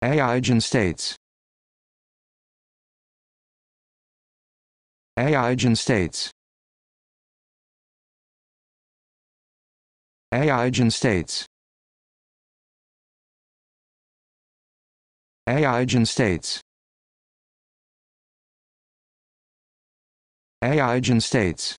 Aigen states Aigen states Aigen states Aigen states Aigen states